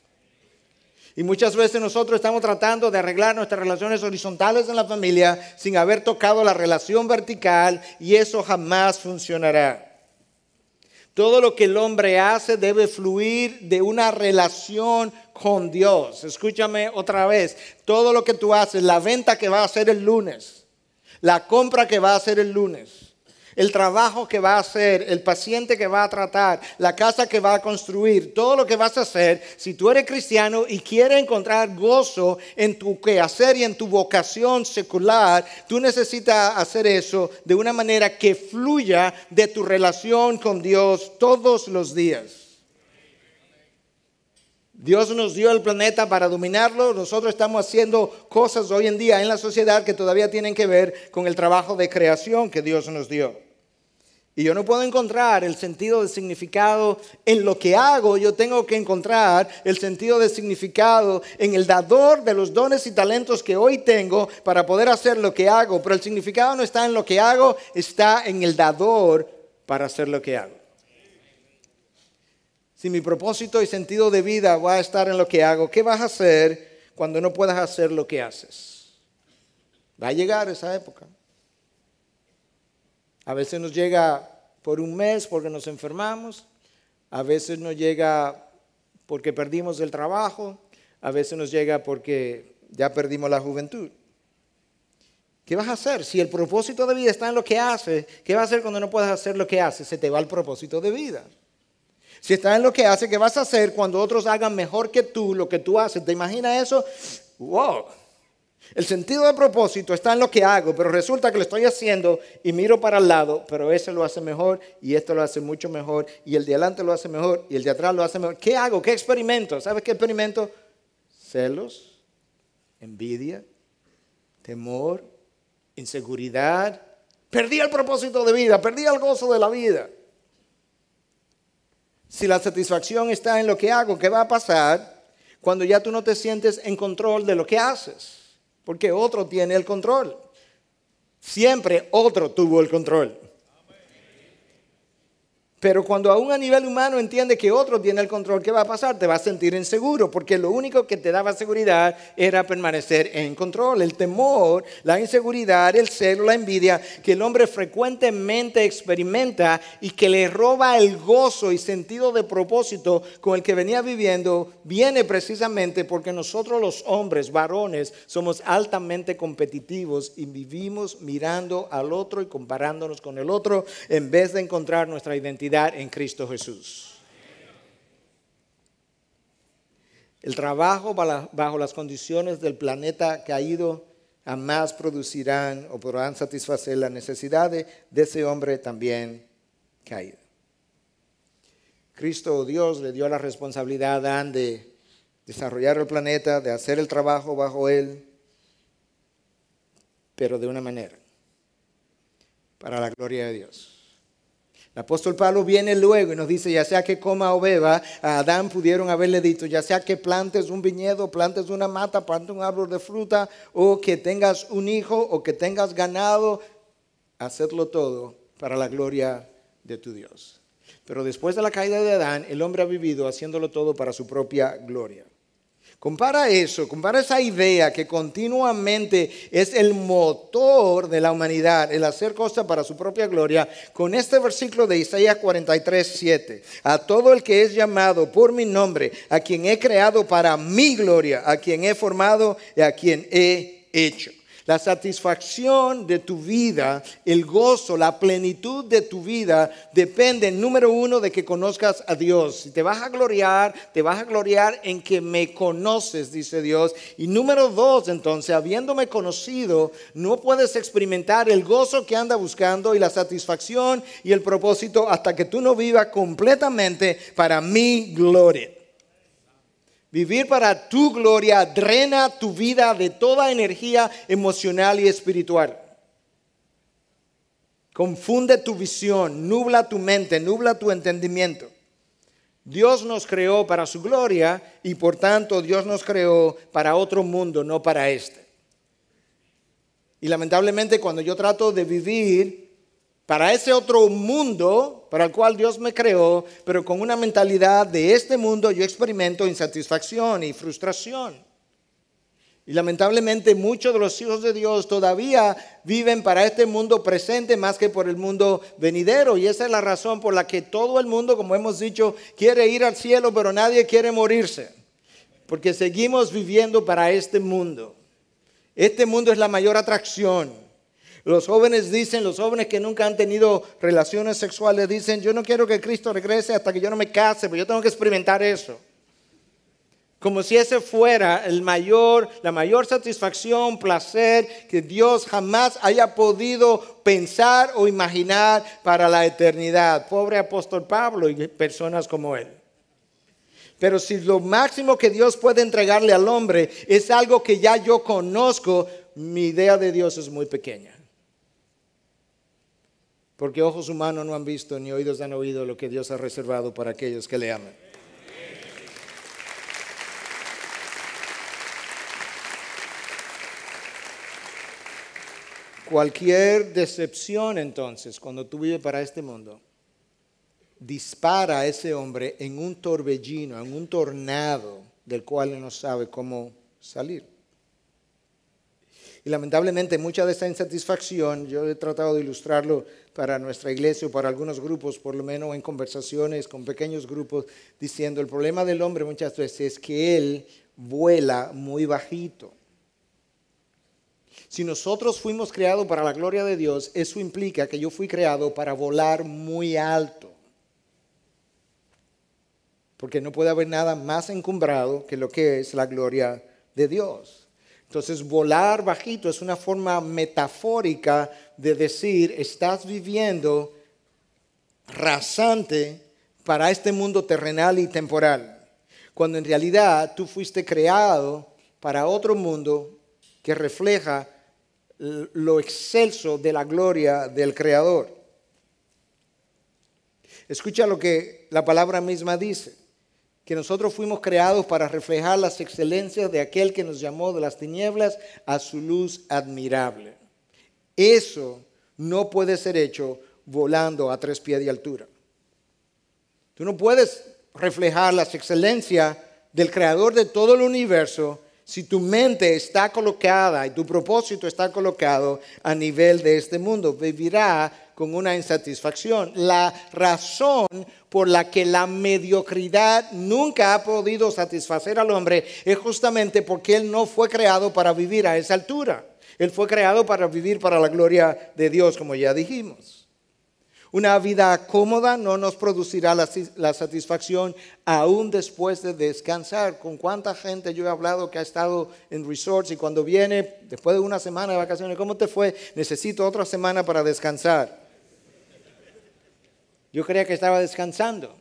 Y muchas veces nosotros estamos tratando de arreglar nuestras relaciones horizontales en la familia sin haber tocado la relación vertical y eso jamás funcionará. Todo lo que el hombre hace debe fluir de una relación con Dios. Escúchame otra vez. Todo lo que tú haces, la venta que va a hacer el lunes, la compra que va a hacer el lunes, el trabajo que va a hacer, el paciente que va a tratar, la casa que va a construir, todo lo que vas a hacer, si tú eres cristiano y quieres encontrar gozo en tu quehacer y en tu vocación secular, tú necesitas hacer eso de una manera que fluya de tu relación con Dios todos los días. Dios nos dio el planeta para dominarlo. Nosotros estamos haciendo cosas hoy en día en la sociedad que todavía tienen que ver con el trabajo de creación que Dios nos dio. Y yo no puedo encontrar el sentido de significado en lo que hago, yo tengo que encontrar el sentido de significado en el dador de los dones y talentos que hoy tengo para poder hacer lo que hago. Pero el significado no está en lo que hago, está en el dador para hacer lo que hago si mi propósito y sentido de vida va a estar en lo que hago, ¿qué vas a hacer cuando no puedas hacer lo que haces? Va a llegar esa época. A veces nos llega por un mes porque nos enfermamos, a veces nos llega porque perdimos el trabajo, a veces nos llega porque ya perdimos la juventud. ¿Qué vas a hacer? Si el propósito de vida está en lo que haces, ¿qué vas a hacer cuando no puedas hacer lo que haces? Se te va el propósito de vida. Si estás en lo que haces, ¿qué vas a hacer cuando otros hagan mejor que tú lo que tú haces? ¿Te imaginas eso? ¡Wow! El sentido de propósito está en lo que hago, pero resulta que lo estoy haciendo y miro para el lado, pero ese lo hace mejor y esto lo hace mucho mejor y el de adelante lo hace mejor y el de atrás lo hace mejor. ¿Qué hago? ¿Qué experimento? ¿Sabes qué experimento? Celos, envidia, temor, inseguridad. Perdí el propósito de vida, perdí el gozo de la vida si la satisfacción está en lo que hago, ¿qué va a pasar cuando ya tú no te sientes en control de lo que haces? Porque otro tiene el control. Siempre otro tuvo el control. Pero cuando aún a nivel humano entiende que otro tiene el control, ¿qué va a pasar? Te vas a sentir inseguro, porque lo único que te daba seguridad era permanecer en control. El temor, la inseguridad, el celo, la envidia que el hombre frecuentemente experimenta y que le roba el gozo y sentido de propósito con el que venía viviendo, viene precisamente porque nosotros los hombres, varones, somos altamente competitivos y vivimos mirando al otro y comparándonos con el otro en vez de encontrar nuestra identidad en Cristo Jesús. El trabajo bajo las condiciones del planeta caído más producirán o podrán satisfacer las necesidades de ese hombre también caído. Cristo oh Dios le dio la responsabilidad de desarrollar el planeta, de hacer el trabajo bajo él, pero de una manera, para la gloria de Dios. El apóstol Pablo viene luego y nos dice, ya sea que coma o beba, a Adán pudieron haberle dicho, ya sea que plantes un viñedo, plantes una mata, plantes un árbol de fruta, o que tengas un hijo, o que tengas ganado, hacedlo todo para la gloria de tu Dios. Pero después de la caída de Adán, el hombre ha vivido haciéndolo todo para su propia gloria. Compara eso, compara esa idea que continuamente es el motor de la humanidad, el hacer cosas para su propia gloria, con este versículo de Isaías 43, 7. A todo el que es llamado por mi nombre, a quien he creado para mi gloria, a quien he formado y a quien he hecho. La satisfacción de tu vida, el gozo, la plenitud de tu vida depende, número uno, de que conozcas a Dios. Si te vas a gloriar, te vas a gloriar en que me conoces, dice Dios. Y número dos, entonces, habiéndome conocido, no puedes experimentar el gozo que anda buscando y la satisfacción y el propósito hasta que tú no vivas completamente para mi gloria. Vivir para tu gloria drena tu vida de toda energía emocional y espiritual. Confunde tu visión, nubla tu mente, nubla tu entendimiento. Dios nos creó para su gloria y por tanto Dios nos creó para otro mundo, no para este. Y lamentablemente cuando yo trato de vivir para ese otro mundo para el cual Dios me creó, pero con una mentalidad de este mundo yo experimento insatisfacción y frustración. Y lamentablemente muchos de los hijos de Dios todavía viven para este mundo presente más que por el mundo venidero. Y esa es la razón por la que todo el mundo, como hemos dicho, quiere ir al cielo, pero nadie quiere morirse. Porque seguimos viviendo para este mundo. Este mundo es la mayor atracción. Los jóvenes dicen, los jóvenes que nunca han tenido relaciones sexuales dicen, yo no quiero que Cristo regrese hasta que yo no me case, porque yo tengo que experimentar eso. Como si ese fuera el mayor, la mayor satisfacción, placer que Dios jamás haya podido pensar o imaginar para la eternidad. Pobre apóstol Pablo y personas como él. Pero si lo máximo que Dios puede entregarle al hombre es algo que ya yo conozco, mi idea de Dios es muy pequeña porque ojos humanos no han visto ni oídos han oído lo que Dios ha reservado para aquellos que le aman. Cualquier decepción entonces, cuando tú vives para este mundo, dispara a ese hombre en un torbellino, en un tornado del cual no sabe cómo salir. Y lamentablemente mucha de esta insatisfacción, yo he tratado de ilustrarlo para nuestra iglesia o para algunos grupos, por lo menos en conversaciones con pequeños grupos, diciendo, el problema del hombre muchas veces es que él vuela muy bajito. Si nosotros fuimos creados para la gloria de Dios, eso implica que yo fui creado para volar muy alto. Porque no puede haber nada más encumbrado que lo que es la gloria de Dios. Entonces, volar bajito es una forma metafórica de decir, estás viviendo rasante para este mundo terrenal y temporal, cuando en realidad tú fuiste creado para otro mundo que refleja lo excelso de la gloria del Creador. Escucha lo que la palabra misma dice que nosotros fuimos creados para reflejar las excelencias de aquel que nos llamó de las tinieblas a su luz admirable. Eso no puede ser hecho volando a tres pies de altura. Tú no puedes reflejar las excelencias del creador de todo el universo si tu mente está colocada y tu propósito está colocado a nivel de este mundo, vivirá con una insatisfacción. La razón por la que la mediocridad nunca ha podido satisfacer al hombre es justamente porque él no fue creado para vivir a esa altura. Él fue creado para vivir para la gloria de Dios, como ya dijimos. Una vida cómoda no nos producirá la, satisfacción aún después de descansar. ¿Con cuánta gente yo he hablado que ha estado en resorts y cuando viene, después de una semana de vacaciones, ¿cómo te fue? Necesito otra semana para descansar. Yo creía que estaba descansando.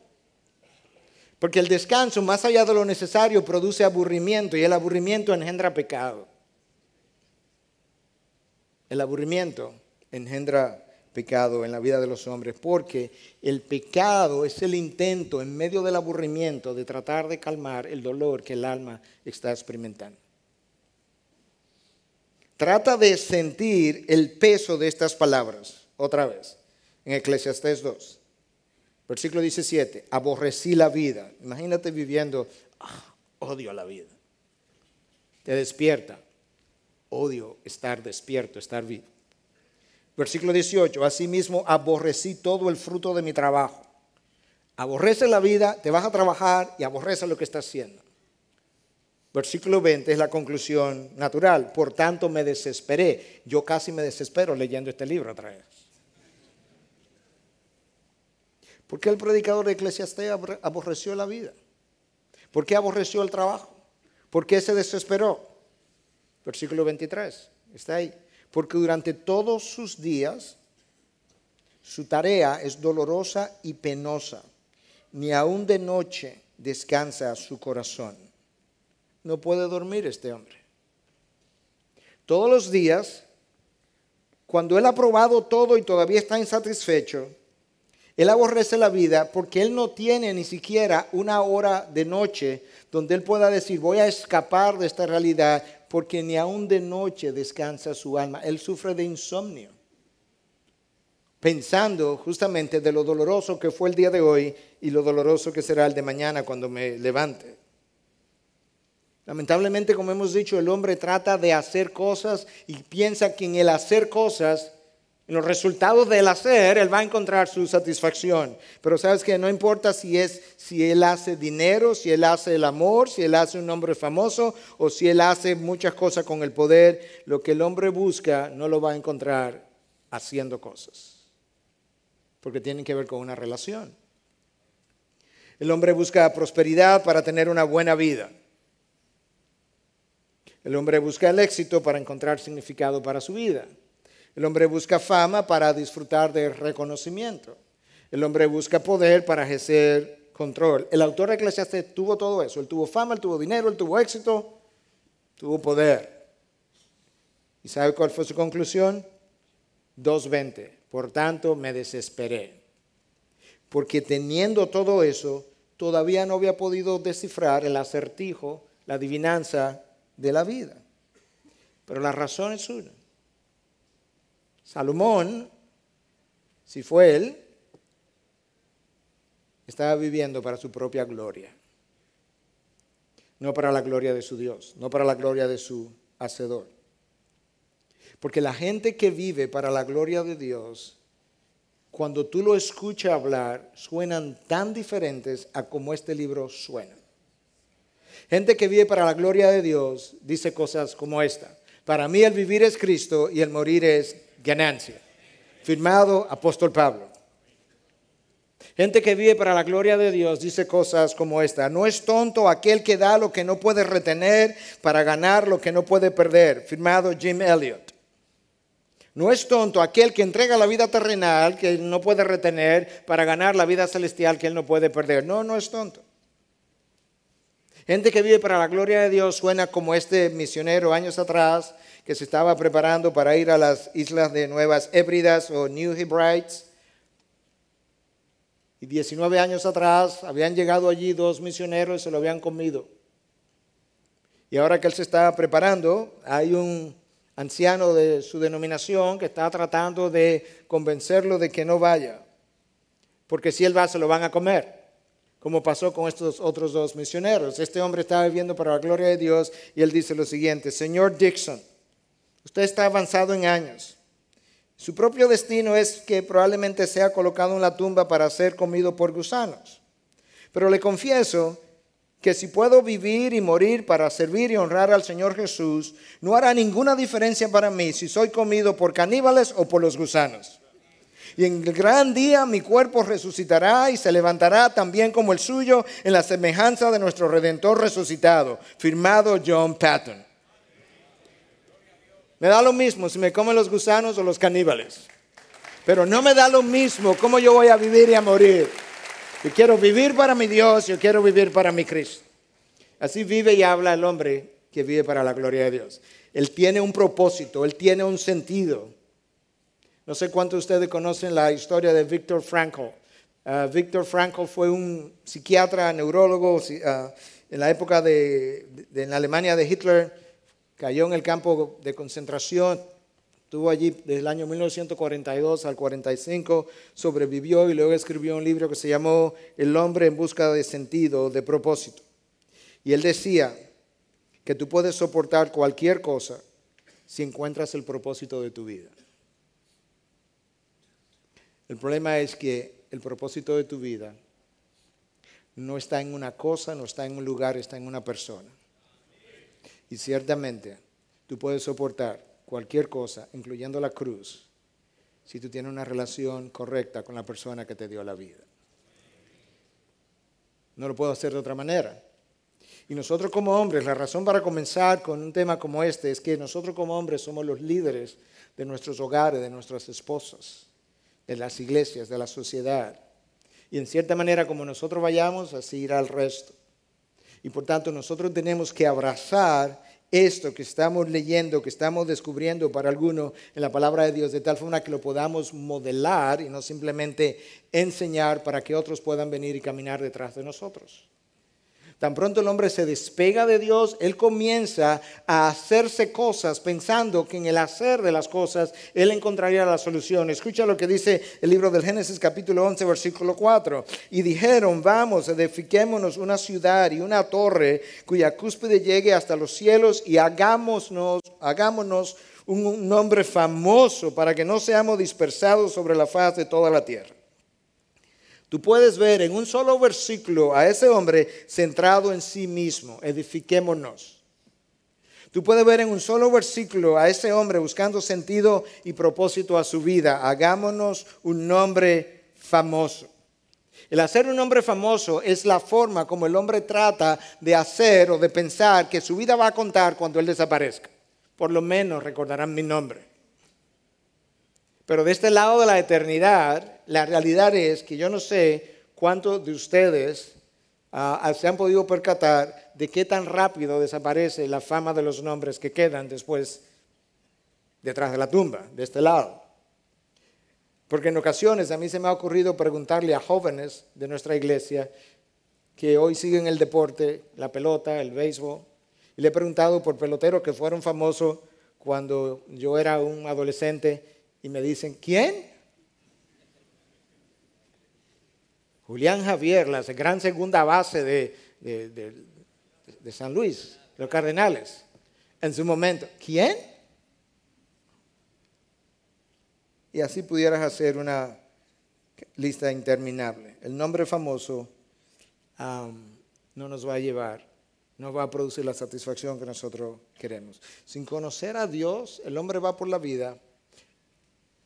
Porque el descanso, más allá de lo necesario, produce aburrimiento y el aburrimiento engendra pecado. El aburrimiento engendra pecado en la vida de los hombres, porque el pecado es el intento en medio del aburrimiento de tratar de calmar el dolor que el alma está experimentando. Trata de sentir el peso de estas palabras, otra vez, en Eclesiastés 2, versículo 17, aborrecí la vida. Imagínate viviendo, odio ah, odio la vida. Te despierta, odio estar despierto, estar vivo. Versículo 18, asimismo aborrecí todo el fruto de mi trabajo. Aborrece la vida, te vas a trabajar y aborrece lo que estás haciendo. Versículo 20 es la conclusión natural. Por tanto me desesperé. Yo casi me desespero leyendo este libro otra vez. ¿Por qué el predicador de Eclesiastés aborreció la vida? ¿Por qué aborreció el trabajo? ¿Por qué se desesperó? Versículo 23. Está ahí porque durante todos sus días su tarea es dolorosa y penosa, ni aun de noche descansa su corazón. No puede dormir este hombre. Todos los días, cuando él ha probado todo y todavía está insatisfecho, él aborrece la vida porque él no tiene ni siquiera una hora de noche donde él pueda decir, voy a escapar de esta realidad, porque ni aun de noche descansa su alma. Él sufre de insomnio. Pensando justamente de lo doloroso que fue el día de hoy y lo doloroso que será el de mañana cuando me levante. Lamentablemente, como hemos dicho, el hombre trata de hacer cosas y piensa que en el hacer cosas en los resultados del hacer, él va a encontrar su satisfacción. Pero sabes que no importa si es si él hace dinero, si él hace el amor, si él hace un hombre famoso o si él hace muchas cosas con el poder, lo que el hombre busca no lo va a encontrar haciendo cosas. Porque tienen que ver con una relación. El hombre busca prosperidad para tener una buena vida. El hombre busca el éxito para encontrar significado para su vida. El hombre busca fama para disfrutar de reconocimiento. El hombre busca poder para ejercer control. El autor de tuvo todo eso. Él tuvo fama, él tuvo dinero, él tuvo éxito, tuvo poder. ¿Y sabe cuál fue su conclusión? 2.20. Por tanto, me desesperé. Porque teniendo todo eso, todavía no había podido descifrar el acertijo, la adivinanza de la vida. Pero la razón es una. Salomón, si fue él, estaba viviendo para su propia gloria, no para la gloria de su Dios, no para la gloria de su Hacedor. Porque la gente que vive para la gloria de Dios, cuando tú lo escuchas hablar, suenan tan diferentes a como este libro suena. Gente que vive para la gloria de Dios dice cosas como esta. Para mí el vivir es Cristo y el morir es ganancia. Firmado apóstol Pablo. Gente que vive para la gloria de Dios dice cosas como esta. No es tonto aquel que da lo que no puede retener para ganar lo que no puede perder. Firmado Jim Elliot. No es tonto aquel que entrega la vida terrenal que no puede retener para ganar la vida celestial que él no puede perder. No, no es tonto. Gente que vive para la gloria de Dios suena como este misionero años atrás que se estaba preparando para ir a las islas de Nuevas Hébridas o New Hebrides. Y 19 años atrás habían llegado allí dos misioneros y se lo habían comido. Y ahora que él se está preparando, hay un anciano de su denominación que está tratando de convencerlo de que no vaya. Porque si él va, se lo van a comer como pasó con estos otros dos misioneros. Este hombre estaba viviendo para la gloria de Dios y él dice lo siguiente, Señor Dixon, usted está avanzado en años. Su propio destino es que probablemente sea colocado en la tumba para ser comido por gusanos. Pero le confieso que si puedo vivir y morir para servir y honrar al Señor Jesús, no hará ninguna diferencia para mí si soy comido por caníbales o por los gusanos. Y en el gran día mi cuerpo resucitará y se levantará también como el suyo en la semejanza de nuestro Redentor resucitado. Firmado John Patton. Me da lo mismo si me comen los gusanos o los caníbales. Pero no me da lo mismo cómo yo voy a vivir y a morir. Yo quiero vivir para mi Dios, yo quiero vivir para mi Cristo. Así vive y habla el hombre que vive para la gloria de Dios. Él tiene un propósito, él tiene un sentido. No sé cuántos de ustedes conocen la historia de víctor Frankl. Ah, víctor Viktor Frankl fue un psiquiatra, neurólogo, ah, en la época de, la Alemania de Hitler, cayó en el campo de concentración, estuvo allí desde el año 1942 al 45, sobrevivió y luego escribió un libro que se llamó El hombre en busca de sentido, de propósito. Y él decía que tú puedes soportar cualquier cosa si encuentras el propósito de tu vida. El problema es que el propósito de tu vida no está en una cosa, no está en un lugar, está en una persona. Y ciertamente tú puedes soportar cualquier cosa, incluyendo la cruz, si tú tienes una relación correcta con la persona que te dio la vida. No lo puedo hacer de otra manera. Y nosotros como hombres, la razón para comenzar con un tema como este es que nosotros como hombres somos los líderes de nuestros hogares, de nuestras esposas de las iglesias, de la sociedad. Y en cierta manera, como nosotros vayamos, así irá el resto. Y por tanto, nosotros tenemos que abrazar esto que estamos leyendo, que estamos descubriendo para alguno en la palabra de Dios, de tal forma que lo podamos modelar y no simplemente enseñar para que otros puedan venir y caminar detrás de nosotros. Tan pronto el hombre se despega de Dios, él comienza a hacerse cosas pensando que en el hacer de las cosas él encontraría la solución. Escucha lo que dice el libro del Génesis capítulo 11 versículo 4. Y dijeron, vamos, edifiquémonos una ciudad y una torre cuya cúspide llegue hasta los cielos y hagámonos, hagámonos un nombre famoso para que no seamos dispersados sobre la faz de toda la tierra. Tú puedes ver en un solo versículo a ese hombre centrado en sí mismo, edifiquémonos. Tú puedes ver en un solo versículo a ese hombre buscando sentido y propósito a su vida, hagámonos un nombre famoso. El hacer un nombre famoso es la forma como el hombre trata de hacer o de pensar que su vida va a contar cuando él desaparezca. Por lo menos recordarán mi nombre. Pero de este lado de la eternidad, la realidad es que yo no sé cuántos de ustedes ah, ah, se han podido percatar de qué tan rápido desaparece la fama de los nombres que quedan después detrás de la tumba, de este lado. Porque en ocasiones a mí se me ha ocurrido preguntarle a jóvenes de nuestra iglesia que hoy siguen el deporte, la pelota, el béisbol, y le he preguntado por peloteros que fueron famosos cuando yo era un adolescente y me dicen, ¿quién? Julián Javier, la gran segunda base de, San Luis, los Cardenales, en su momento. ¿Quién? Y así pudieras hacer una lista interminable. El nombre famoso no nos va a llevar, no va a producir la satisfacción que nosotros queremos. Sin conocer a Dios, el hombre va por la vida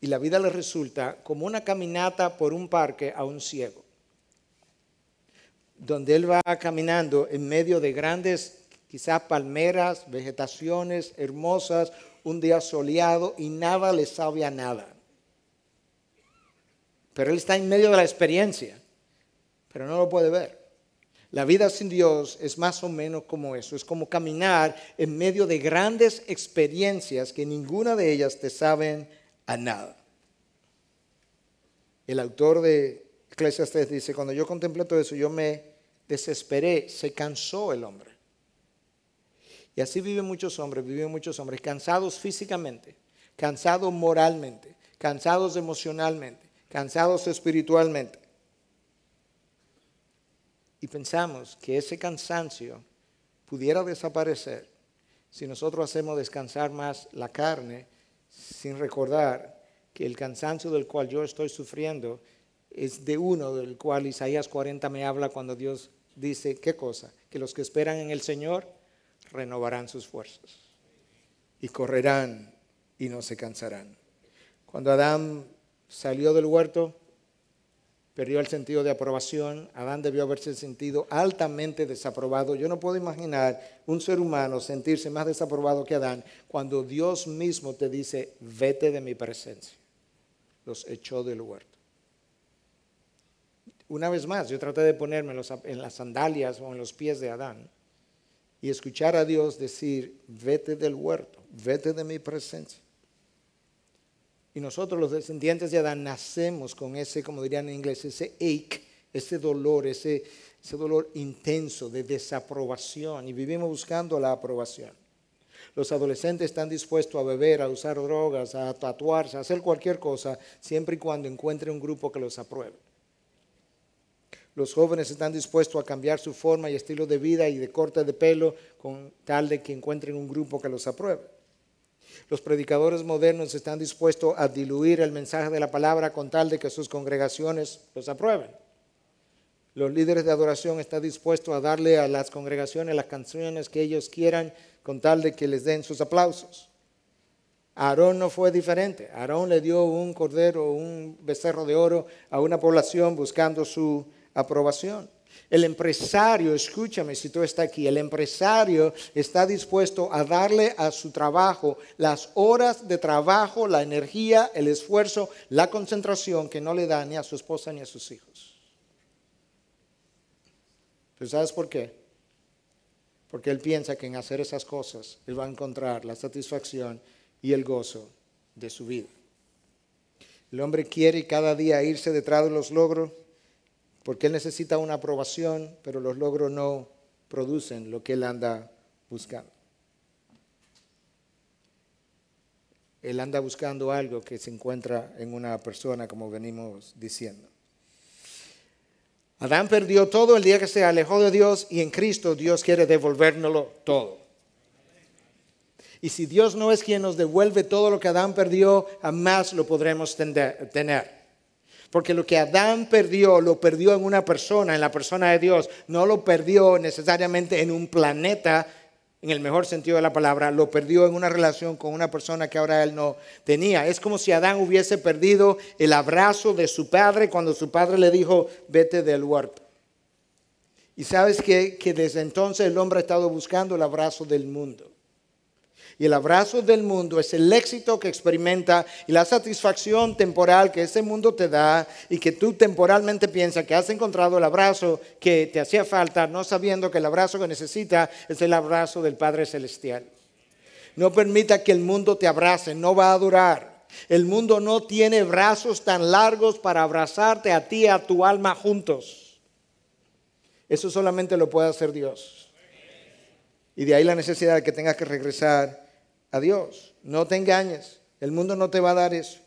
y la vida le resulta como una caminata por un parque a un ciego donde él va caminando en medio de grandes, quizás palmeras, vegetaciones hermosas, un día soleado y nada le sabe a nada. Pero él está en medio de la experiencia, pero no lo puede ver. La vida sin Dios es más o menos como eso, es como caminar en medio de grandes experiencias que ninguna de ellas te saben a nada. El autor de Eclesiastes dice, cuando yo contemplé todo eso, yo me desesperé, se cansó el hombre. Y así viven muchos hombres, viven muchos hombres, cansados físicamente, cansados moralmente, cansados emocionalmente, cansados espiritualmente. Y pensamos que ese cansancio pudiera desaparecer si nosotros hacemos descansar más la carne sin recordar que el cansancio del cual yo estoy sufriendo es de uno del cual Isaías 40 me habla cuando Dios dice, ¿qué cosa? Que los que esperan en el Señor renovarán sus fuerzas y correrán y no se cansarán. Cuando Adán salió del huerto, perdió el sentido de aprobación, Adán debió haberse sentido altamente desaprobado. Yo no puedo imaginar un ser humano sentirse más desaprobado que Adán cuando Dios mismo te dice, vete de mi presencia. Los echó del huerto. Una vez más, yo traté de ponerme en las sandalias o en los pies de Adán y escuchar a Dios decir, vete del huerto, vete de mi presencia. Y nosotros los descendientes de Adán nacemos con ese, como dirían en inglés, ese ache, ese dolor, ese, ese dolor intenso de desaprobación y vivimos buscando la aprobación. Los adolescentes están dispuestos a beber, a usar drogas, a tatuarse, a hacer cualquier cosa, siempre y cuando encuentren un grupo que los apruebe. Los jóvenes están dispuestos a cambiar su forma y estilo de vida y de corte de pelo con tal de que encuentren un grupo que los apruebe. Los predicadores modernos están dispuestos a diluir el mensaje de la palabra con tal de que sus congregaciones los aprueben. Los líderes de adoración están dispuestos a darle a las congregaciones las canciones que ellos quieran con tal de que les den sus aplausos. Aarón no fue diferente. Aarón le dio un cordero, un becerro de oro a una población buscando su aprobación. El empresario, escúchame si tú estás aquí, el empresario está dispuesto a darle a su trabajo las horas de trabajo, la energía, el esfuerzo, la concentración que no le da ni a su esposa ni a sus hijos. ¿Pero sabes por qué? Porque él piensa que en hacer esas cosas él va a encontrar la satisfacción y el gozo de su vida. El hombre quiere cada día irse detrás de los logros porque él necesita una aprobación, pero los logros no producen lo que él anda buscando. Él anda buscando algo que se encuentra en una persona, como venimos diciendo. Adán perdió todo el día que se alejó de Dios y en Cristo Dios quiere devolvérnoslo todo. Y si Dios no es quien nos devuelve todo lo que Adán perdió, jamás lo podremos tener. Porque lo que Adán perdió, lo perdió en una persona, en la persona de Dios. No lo perdió necesariamente en un planeta, en el mejor sentido de la palabra. Lo perdió en una relación con una persona que ahora él no tenía. Es como si Adán hubiese perdido el abrazo de su padre cuando su padre le dijo, vete del huerto. Y sabes que, que desde entonces el hombre ha estado buscando el abrazo del mundo. Y el abrazo del mundo es el éxito que experimenta y la satisfacción temporal que ese mundo te da y que tú temporalmente piensas que has encontrado el abrazo que te hacía falta, no sabiendo que el abrazo que necesita es el abrazo del Padre Celestial. No permita que el mundo te abrace, no va a durar. El mundo no tiene brazos tan largos para abrazarte a ti y a tu alma juntos. Eso solamente lo puede hacer Dios. Y de ahí la necesidad de que tengas que regresar Dios. No te engañes. El mundo no te va a dar eso.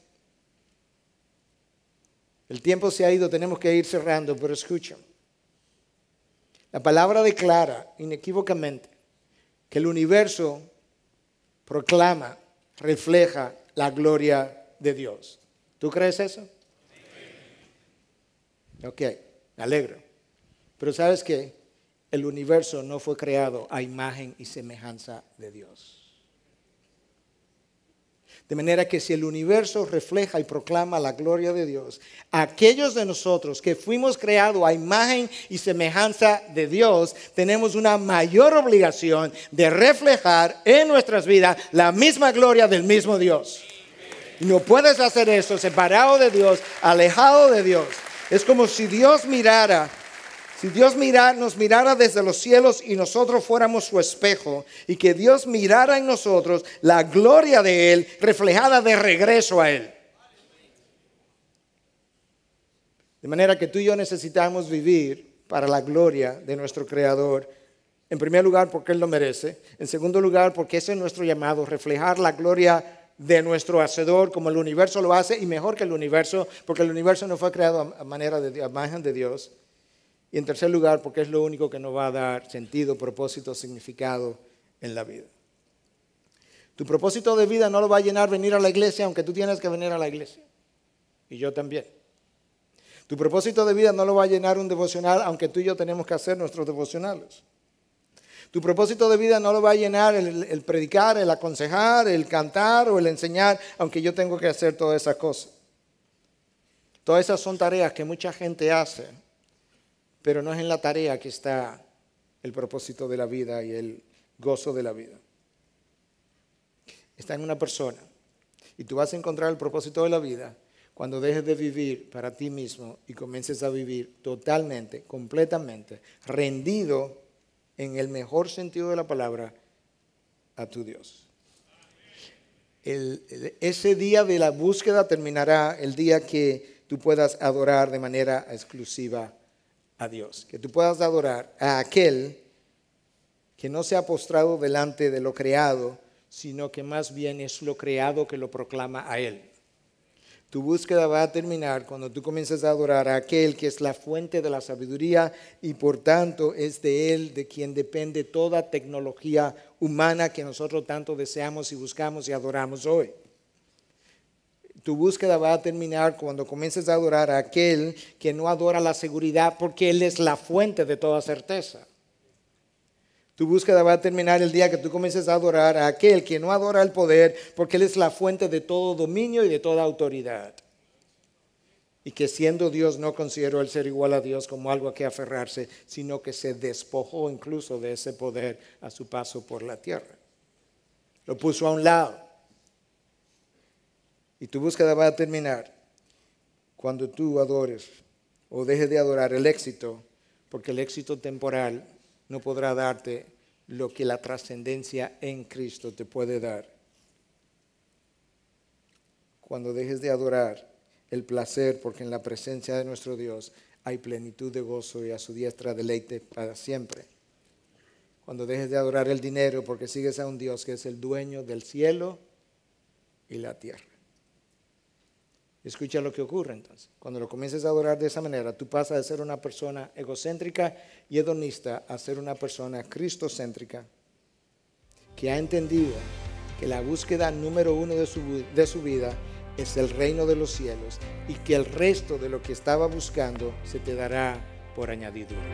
El tiempo se ha ido, tenemos que ir cerrando, pero escucha. La palabra declara inequívocamente que el universo proclama, refleja la gloria de Dios. ¿Tú crees eso? Ok, me alegro. Pero sabes que el universo no fue creado a imagen y semejanza de Dios. De manera que si el universo refleja y proclama la gloria de Dios, aquellos de nosotros que fuimos creados a imagen y semejanza de Dios, tenemos una mayor obligación de reflejar en nuestras vidas la misma gloria del mismo Dios. no puedes hacer eso separado de Dios, alejado de Dios. Es como si Dios mirara si Dios nos mirara desde los cielos y nosotros fuéramos su espejo, y que Dios mirara en nosotros la gloria de Él reflejada de regreso a Él. De manera que tú y yo necesitamos vivir para la gloria de nuestro Creador. En primer lugar, porque Él lo merece. En segundo lugar, porque ese es nuestro llamado, reflejar la gloria de nuestro Hacedor como el universo lo hace y mejor que el universo, porque el universo no fue creado a manera de imagen de Dios. Y en tercer lugar, porque es lo único que nos va a dar sentido, propósito, significado en la vida. Tu propósito de vida no lo va a llenar venir a la iglesia, aunque tú tienes que venir a la iglesia. Y yo también. Tu propósito de vida no lo va a llenar un devocional, aunque tú y yo tenemos que hacer nuestros devocionales. Tu propósito de vida no lo va a llenar el, el, predicar, el aconsejar, el cantar o el enseñar, aunque yo tengo que hacer todas esas cosas. Todas esas son tareas que mucha gente hace pero no es en la tarea que está el propósito de la vida y el gozo de la vida. Está en una persona. Y tú vas a encontrar el propósito de la vida cuando dejes de vivir para ti mismo y comiences a vivir totalmente, completamente, rendido en el mejor sentido de la palabra a tu Dios. ese día de la búsqueda terminará el día que tú puedas adorar de manera exclusiva a Dios, que tú puedas adorar a aquel que no se ha postrado delante de lo creado, sino que más bien es lo creado que lo proclama a Él. Tu búsqueda va a terminar cuando tú comiences a adorar a aquel que es la fuente de la sabiduría y por tanto es de Él de quien depende toda tecnología humana que nosotros tanto deseamos y buscamos y adoramos hoy. Tu búsqueda va a terminar cuando comiences a adorar a aquel que no adora la seguridad porque Él es la fuente de toda certeza. Tu búsqueda va a terminar el día que tú comiences a adorar a aquel que no adora el poder porque Él es la fuente de todo dominio y de toda autoridad. Y que siendo Dios no consideró el ser igual a Dios como algo a que aferrarse, sino que se despojó incluso de ese poder a su paso por la tierra. Lo puso a un lado y tu búsqueda va a terminar cuando tú adores o dejes de adorar el éxito, porque el éxito temporal no podrá darte lo que la trascendencia en Cristo te puede dar. Cuando dejes de adorar el placer, porque en la presencia de nuestro Dios hay plenitud de gozo y a su diestra deleite para siempre. Cuando dejes de adorar el dinero, porque sigues a un Dios que es el dueño del cielo y la tierra. Escucha lo que ocurre entonces. Cuando lo comiences a adorar de esa manera, tú pasas de ser una persona egocéntrica y hedonista a ser una persona cristocéntrica que ha entendido que la búsqueda número uno de su, de su vida es el reino de los cielos y que el resto de lo que estaba buscando se te dará por añadidura.